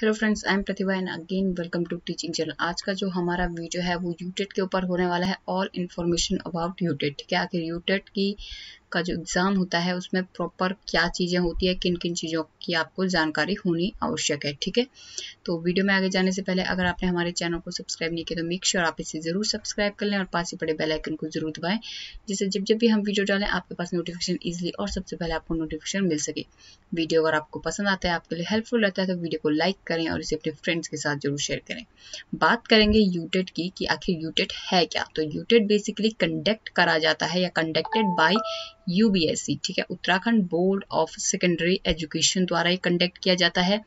hello friends I am Pratibha and again welcome to teaching channel आज का जो हमारा वीडियो है वो यूटेट e के ऊपर होने वाला है ऑल इन्फॉर्मेशन अबाउट यूटेट ठीक है आखिर यूटेट की आपका जो एग्ज़ाम होता है उसमें प्रॉपर क्या चीज़ें होती है किन किन चीज़ों की आपको जानकारी होनी आवश्यक है ठीक है तो वीडियो में आगे जाने से पहले अगर आपने हमारे चैनल को सब्सक्राइब नहीं किया तो मेक श्योर आप इसे ज़रूर सब्सक्राइब कर लें और पास ही पड़े बेलाइकन को ज़रूर दबाएं जिससे जब जब भी हम वीडियो डालें आपके पास नोटिफिकेशन ईजिली और सबसे पहले आपको नोटिफिकेशन मिल सके वीडियो अगर आपको पसंद आता है आपके लिए हेल्पफुल रहता है तो वीडियो को लाइक करें और इसे अपने फ्रेंड्स के साथ जरूर शेयर करें बात करेंगे यूटेट की कि आखिर यूटेट है क्या तो यूटेट बेसिकली कंडक्ट करा जाता है या कंडक्टेड बाई यूबीएससी ठीक है Uttarakhand board of secondary education द्वारा ये कंडक्ट किया जाता है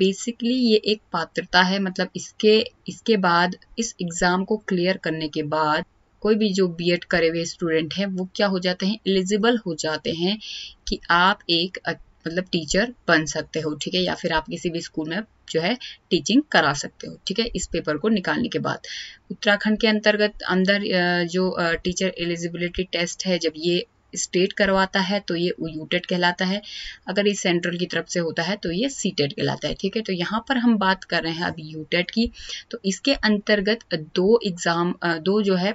बेसिकली ये एक पात्रता है मतलब इसके इसके बाद इस एग्ज़ाम को क्लियर करने के बाद कोई भी जो बीएड करे हुए स्टूडेंट हैं वो क्या हो जाते हैं एलिजिबल हो जाते हैं कि आप एक मतलब टीचर बन सकते हो ठीक है या फिर आप किसी भी स्कूल में जो है टीचिंग करा सकते हो ठीक है इस पेपर को निकालने के बाद उत्तराखंड के अंतर्गत अंदर जो टीचर एलिजिबिलिटी टेस्ट है जब ये स्टेट करवाता है तो ये यूटेट e कहलाता है अगर ये सेंट्रल की तरफ से होता है तो ये सीटेड e कहलाता है ठीक है तो यहाँ पर हम बात कर रहे हैं अभी यूटेड e की तो इसके अंतर्गत दो एग्जाम दो जो है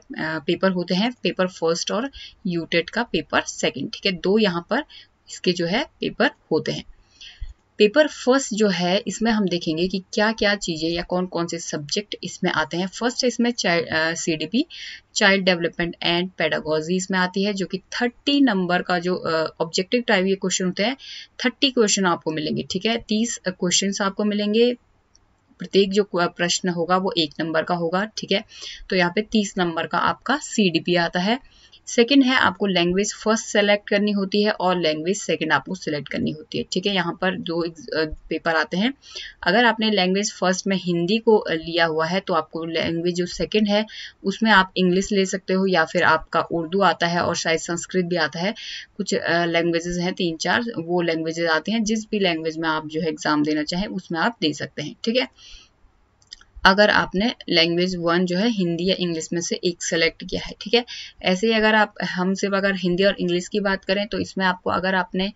पेपर होते हैं पेपर फर्स्ट और यूटेड का पेपर सेकेंड ठीक है दो यहाँ पर इसके जो है पेपर होते हैं पेपर फर्स्ट जो है इसमें हम देखेंगे कि क्या क्या चीज़ें या कौन कौन से सब्जेक्ट इसमें आते हैं फर्स्ट इसमें child C D P child development and pedagogy इसमें आती है जो कि थर्टी नंबर का जो ऑब्जेक्टिव टाइप ये क्वेश्चन होते हैं थर्टी क्वेश्चन आपको मिलेंगे ठीक है तीस क्वेश्चन आपको मिलेंगे प्रत्येक जो प्रश्न होगा वो एक नंबर का होगा ठीक है तो यहाँ पे तीस नंबर का आपका सी डी पी आता है सेकेंड है आपको लैंग्वेज फर्स्ट सेलेक्ट करनी होती है और लैंग्वेज सेकेंड आपको सिलेक्ट करनी होती है ठीक है यहाँ पर जो पेपर आते हैं अगर आपने लैंग्वेज फर्स्ट में हिंदी को लिया हुआ है तो आपको लैंग्वेज जो सेकेंड है उसमें आप इंग्लिश ले सकते हो या फिर आपका उर्दू आता है और शायद संस्कृत भी आता है कुछ लैंग्वेजेज हैं तीन चार वो लैंग्वेजेज आते हैं जिस भी लैंग्वेज में आप जो है एग्ज़ाम देना चाहें उसमें आप दे सकते हैं ठीक है अगर आपने लैंग्वेज वन जो है हिंदी या इंग्लिश में से एक सेलेक्ट किया है ठीक है ऐसे ही अगर आप हम सिर्फ अगर हिंदी और इंग्लिश की बात करें तो इसमें आपको अगर आपने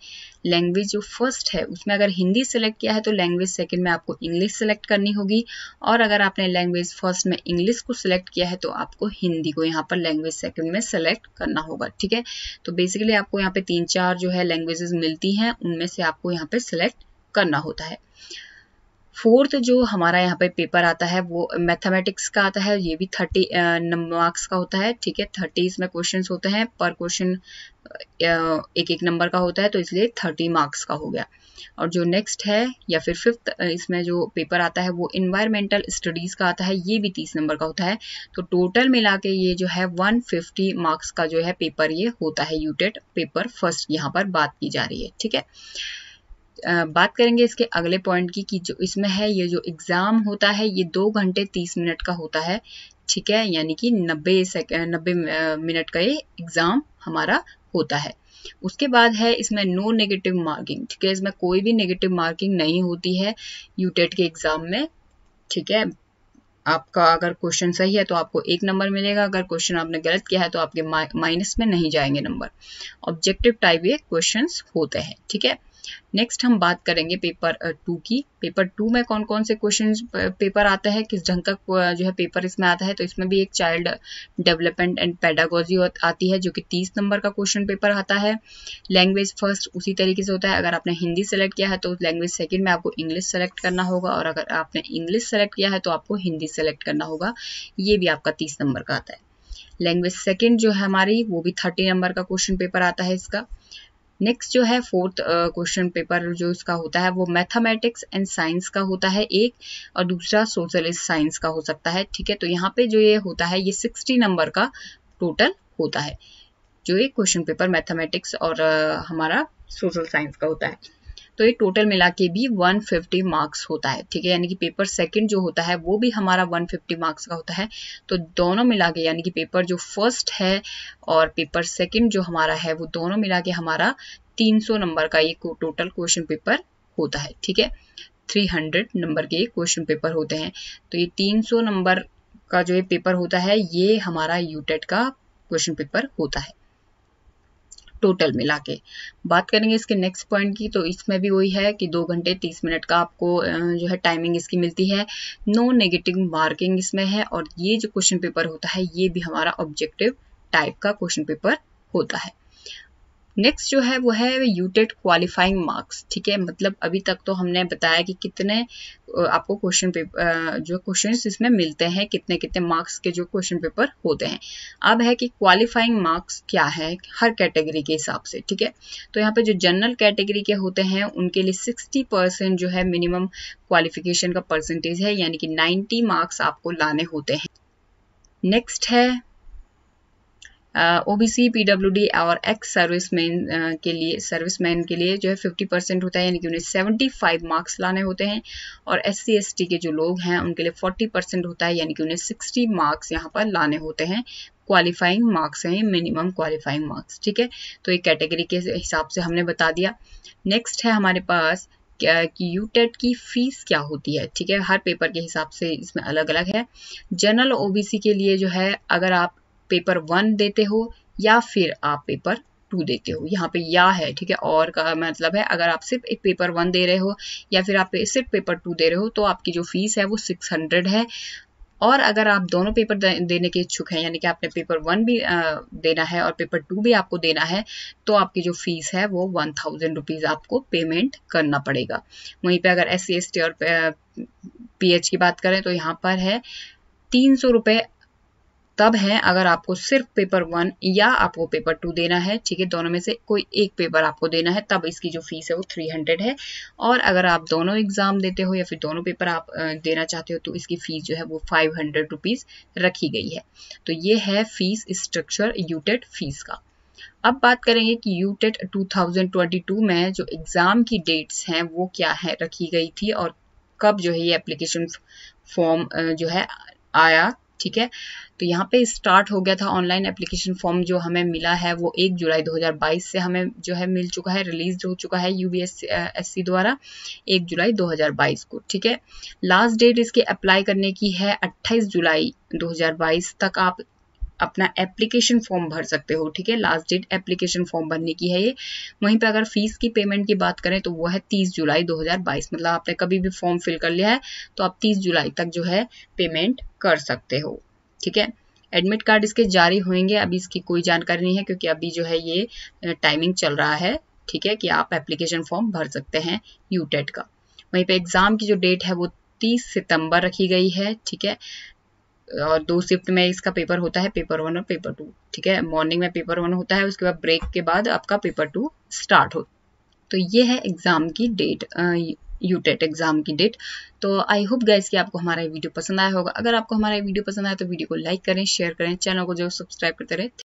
लैंग्वेज जो फर्स्ट है उसमें अगर हिंदी सेलेक्ट किया है तो लैंग्वेज सेकेंड में आपको इंग्लिश सेलेक्ट करनी होगी और अगर आपने लैंग्वेज फर्स्ट में इंग्लिश को सिलेक्ट किया है तो आपको हिंदी को यहाँ पर लैंग्वेज सेकेंड में सेलेक्ट करना होगा ठीक है तो बेसिकली आपको यहाँ पे तीन चार जो है लैंग्वेजेस मिलती हैं उनमें से आपको यहाँ पे सिलेक्ट करना होता है फोर्थ जो हमारा यहाँ पे पेपर आता है वो मैथमेटिक्स का आता है ये भी थर्टी मार्क्स का होता है ठीक है थर्टी इसमें क्वेश्चन होते हैं पर क्वेश्चन एक एक नंबर का होता है तो इसलिए थर्टी मार्क्स का हो गया और जो नेक्स्ट है या फिर फिफ्थ इसमें जो पेपर आता है वो इन्वायरमेंटल स्टडीज़ का आता है ये भी तीस नंबर का होता है तो टोटल मिला के ये जो है वन फिफ्टी मार्क्स का जो है पेपर ये होता है यूटेट पेपर फर्स्ट यहाँ पर बात की जा रही है ठीक है बात करेंगे इसके अगले पॉइंट की कि जो इसमें है ये जो एग्ज़ाम होता है ये दो घंटे तीस मिनट का होता है ठीक है यानी कि नब्बे सेकेंड नब्बे मिनट का ये एग्ज़ाम हमारा होता है उसके बाद है इसमें नो नेगेटिव मार्किंग ठीक है इसमें कोई भी नेगेटिव मार्किंग नहीं होती है यूटेट e के एग्ज़ाम में ठीक है आपका अगर क्वेश्चन सही है तो आपको एक नंबर मिलेगा अगर क्वेश्चन आपने गलत किया है तो आपके माइनस में नहीं जाएंगे नंबर ऑब्जेक्टिव टाइप ये क्वेश्चन होते हैं ठीक है नेक्स्ट हम बात करेंगे पेपर टू uh, की पेपर टू में कौन कौन से क्वेश्चन पेपर आता है किस ढंग का uh, जो है पेपर इसमें आता है तो इसमें भी एक चाइल्ड डेवलपमेंट एंड पेडागोजी आती है जो कि तीस नंबर का क्वेश्चन पेपर आता है लैंग्वेज फर्स्ट उसी तरीके से होता है अगर आपने हिंदी सेलेक्ट किया है तो लैंग्वेज सेकेंड में आपको इंग्लिश सेलेक्ट करना होगा और अगर आपने इंग्लिश सेलेक्ट किया है तो आपको हिंदी सेलेक्ट करना होगा ये भी आपका तीस नंबर का आता है लैंग्वेज सेकेंड जो है हमारी वो भी थर्टी नंबर का क्वेश्चन पेपर आता है इसका नेक्स्ट जो है फोर्थ क्वेश्चन पेपर जो इसका होता है वो मैथमेटिक्स एंड साइंस का होता है एक और दूसरा सोशल साइंस का हो सकता है ठीक है तो यहाँ पे जो ये होता है ये सिक्सटी नंबर का टोटल होता है जो ये क्वेश्चन पेपर मैथमेटिक्स और uh, हमारा सोशल साइंस का होता है तो ये टोटल मिला के भी 150 मार्क्स होता है ठीक है यानी कि पेपर सेकंड जो होता है वो भी हमारा 150 मार्क्स का होता है तो दोनों मिला के यानी कि पेपर जो फर्स्ट है और पेपर सेकंड जो हमारा है वो दोनों मिला के हमारा 300 नंबर का ये टोटल क्वेश्चन पेपर होता है ठीक है 300 नंबर के क्वेश्चन पेपर होते हैं तो ये तीन नंबर का जो ये पेपर होता है ये हमारा यूटेट e का क्वेश्चन पेपर होता है टोटल मिला के बात करेंगे इसके नेक्स्ट पॉइंट की तो इसमें भी वही है कि दो घंटे तीस मिनट का आपको जो है टाइमिंग इसकी मिलती है नो नेगेटिव मार्किंग इसमें है और ये जो क्वेश्चन पेपर होता है ये भी हमारा ऑब्जेक्टिव टाइप का क्वेश्चन पेपर होता है नेक्स्ट जो है वो है यूटेट क्वालिफाइंग मार्क्स ठीक है मतलब अभी तक तो हमने बताया कि कितने आपको क्वेश्चन पेपर जो क्वेश्चन इसमें मिलते हैं कितने कितने मार्क्स के जो क्वेश्चन पेपर होते हैं अब है कि क्वालिफाइंग मार्क्स क्या है हर कैटेगरी के हिसाब से ठीक है तो यहाँ पे जो जनरल कैटेगरी के होते हैं उनके लिए सिक्सटी परसेंट जो है मिनिमम क्वालिफिकेशन का परसेंटेज है यानी कि नाइन्टी मार्क्स आपको लाने होते हैं नेक्स्ट है ओबीसी पीडब्ल्यूडी और एक्स सर्विसमैन के लिए सर्विसमैन के लिए जो है 50 परसेंट होता है यानी कि उन्हें 75 मार्क्स लाने होते हैं और एस सी के जो लोग हैं उनके लिए 40 परसेंट होता है यानी कि उन्हें 60 मार्क्स यहाँ पर लाने होते हैं क्वालिफाइंग मार्क्स हैं मिनिमम क्वालिफाइंग मार्क्स ठीक है तो एक कैटेगरी के हिसाब से हमने बता दिया नेक्स्ट है हमारे पास कि यूटेट e की फीस क्या होती है ठीक है हर पेपर के हिसाब से इसमें अलग अलग है जनरल ओबीसी के लिए जो है अगर आप पेपर वन देते हो या फिर आप पेपर टू देते हो यहाँ पे या है ठीक है और का मतलब है अगर आप सिर्फ एक पेपर वन दे रहे हो या फिर आप सिर्फ पेपर टू दे रहे हो तो आपकी जो फीस है वो सिक्स हंड्रेड है और अगर आप दोनों पेपर देने के इच्छुक हैं यानी कि आपने पेपर वन भी देना है और पेपर टू भी आपको देना है तो आपकी जो फीस है वो वन थाउजेंड रुपीज़ आपको पेमेंट करना पड़ेगा वहीं पे अगर एस सी एस टी और पी एच की बात करें तो यहाँ पर है तीन सौ रुपये तब है अगर आपको सिर्फ पेपर वन या आपको पेपर टू देना है ठीक है दोनों में से कोई एक पेपर आपको देना है तब इसकी जो फीस है वो थ्री हंड्रेड है और अगर आप दोनों एग्जाम देते हो या फिर दोनों पेपर आप देना चाहते हो तो इसकी फीस जो है वो फाइव हंड्रेड रुपीज रखी गई है तो ये है फीस स्ट्रक्चर यूटेट फीस का अब बात करेंगे कि यूटेट 2022 e में जो एग्ज़ाम की डेट्स हैं वो क्या है रखी गई थी और कब जो है ये एप्लीकेशन फॉर्म जो है आया ठीक है तो यहाँ पे स्टार्ट हो गया था ऑनलाइन एप्लीकेशन फॉर्म जो हमें मिला है वो एक जुलाई 2022 से हमें जो है मिल चुका है रिलीज हो चुका है यू एस द्वारा एक जुलाई 2022 को ठीक है लास्ट डेट इसके अप्लाई करने की है 28 जुलाई 2022 तक आप अपना एप्लीकेशन फॉर्म भर सकते हो ठीक है लास्ट डेट एप्लीकेशन फॉर्म भरने की है ये वहीं पर अगर फीस की पेमेंट की बात करें तो वो है 30 जुलाई 2022 मतलब आपने कभी भी फॉर्म फिल कर लिया है तो आप 30 जुलाई तक जो है पेमेंट कर सकते हो ठीक है एडमिट कार्ड इसके जारी होंगे अभी इसकी कोई जानकारी नहीं है क्योंकि अभी जो है ये टाइमिंग चल रहा है ठीक है कि आप एप्लीकेशन फॉर्म भर सकते हैं यू का वहीं पे एग्ज़ाम की जो डेट है वो 30 सितंबर रखी गई है ठीक है और दो शिफ्ट में इसका पेपर होता है पेपर वन और पेपर टू ठीक है मॉर्निंग में पेपर वन होता है उसके बाद ब्रेक के बाद आपका पेपर टू स्टार्ट हो तो ये है एग्ज़ाम की डेट यू टेट एग्ज़ाम की डेट तो आई होप गाइज कि आपको हमारा वीडियो पसंद आया होगा अगर आपको हमारा वीडियो पसंद आया तो वीडियो को लाइक करें शेयर करें चैनल को जो सब्सक्राइब करते रहे